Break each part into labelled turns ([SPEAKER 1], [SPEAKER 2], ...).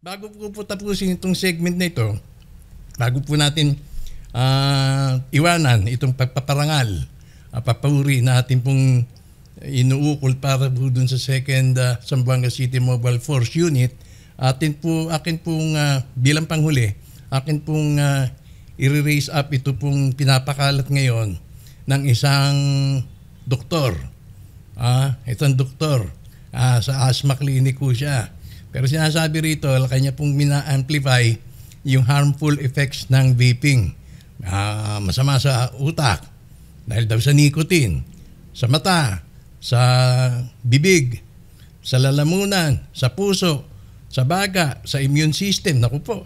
[SPEAKER 1] Bago po po tapusin itong segment na ito, bago po natin uh, iwanan itong pagpaparangal, uh, ah, papuri na ating pong inuukol para po dun sa second uh, ah, Sambuanga City Mobile Force Unit, atin po, akin pong uh, bilang panghuli, akin pong uh, i-raise up ito pong pinapakalat ngayon ng isang doktor. Ah, uh, isang doktor. uh, sa asthma clinic ko siya pero sinasabi rito, kanya pong mina-amplify yung harmful effects ng vaping. Uh, masama sa utak dahil daw sa nicotine, sa mata, sa bibig, sa lalamunan, sa puso, sa baga, sa immune system, naku po,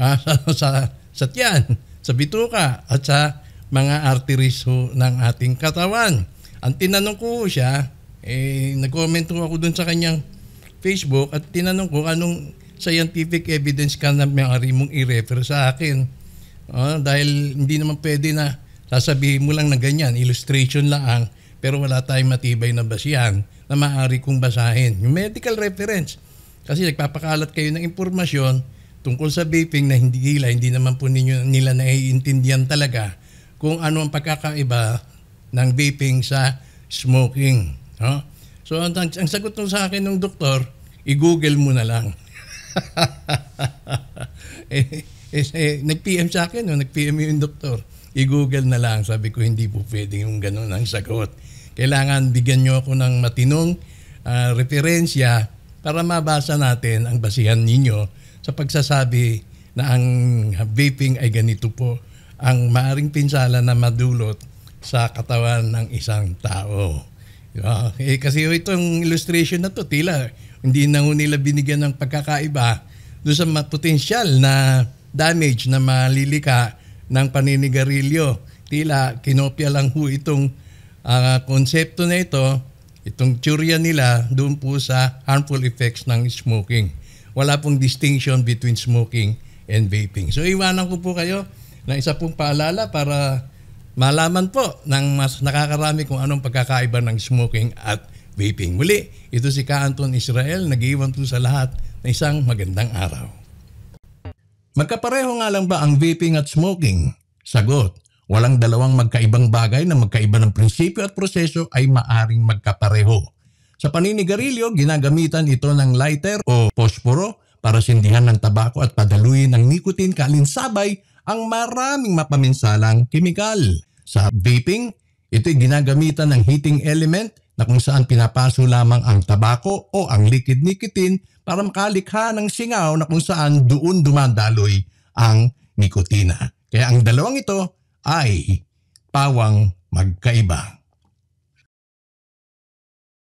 [SPEAKER 1] uh, sa, sa, sa tiyan, sa bituka, at sa mga arteries ho ng ating katawan. Ang tinanong ko siya, eh, nag-comment ko ako dun sa kanyang Facebook at tinanong ko anong scientific evidence ka na maaari mong i-refer sa akin. Uh, dahil hindi naman pwede na sasabihin mo lang na ganyan, illustration lang ang, ah. pero wala tayong matibay na basihan na maaari kong basahin. Yung medical reference. Kasi nagpapakalat kayo ng impormasyon tungkol sa vaping na hindi gila, hindi naman po ninyo, nila naiintindihan talaga kung ano ang pagkakaiba ng vaping sa smoking. No? Ah. So ang, ang sagot nung sa akin ng doktor, i-google mo na lang. eh, eh, eh, nag-PM sa akin, no? nag-PM yung doktor. I-google na lang. Sabi ko, hindi po pwedeng yung ganun ang sagot. Kailangan bigyan nyo ako ng matinong uh, referensya para mabasa natin ang basihan ninyo sa pagsasabi na ang vaping ay ganito po ang maaring pinsala na madulot sa katawan ng isang tao. Uh, eh, kasi itong illustration na to, tila hindi na nila binigyan ng pagkakaiba doon sa potensyal na damage na malilika ng paninigarilyo. Tila kinopya lang ho itong uh, konsepto na ito, itong tsurya nila doon po sa harmful effects ng smoking. Wala pong distinction between smoking and vaping. So iwanan ko po kayo na isa pong paalala para malaman po ng mas nakakarami kung anong pagkakaiba ng smoking at vaping. Muli, ito si Kaanton Anton Israel, nag-iwan po sa lahat na isang magandang araw. Magkapareho nga lang ba ang vaping at smoking? Sagot, walang dalawang magkaibang bagay na magkaiba ng prinsipyo at proseso ay maaring magkapareho. Sa paninigarilyo, ginagamitan ito ng lighter o posporo para sindihan ng tabako at padaluyin ng nicotine kalinsabay ang maraming mapaminsalang kimikal. Sa vaping, ito'y ginagamitan ng heating element na kung saan pinapaso lamang ang tabako o ang liquid nicotine para makalikha ng singaw na kung saan doon dumadaloy ang nikotina. Kaya ang dalawang ito ay pawang magkaiba.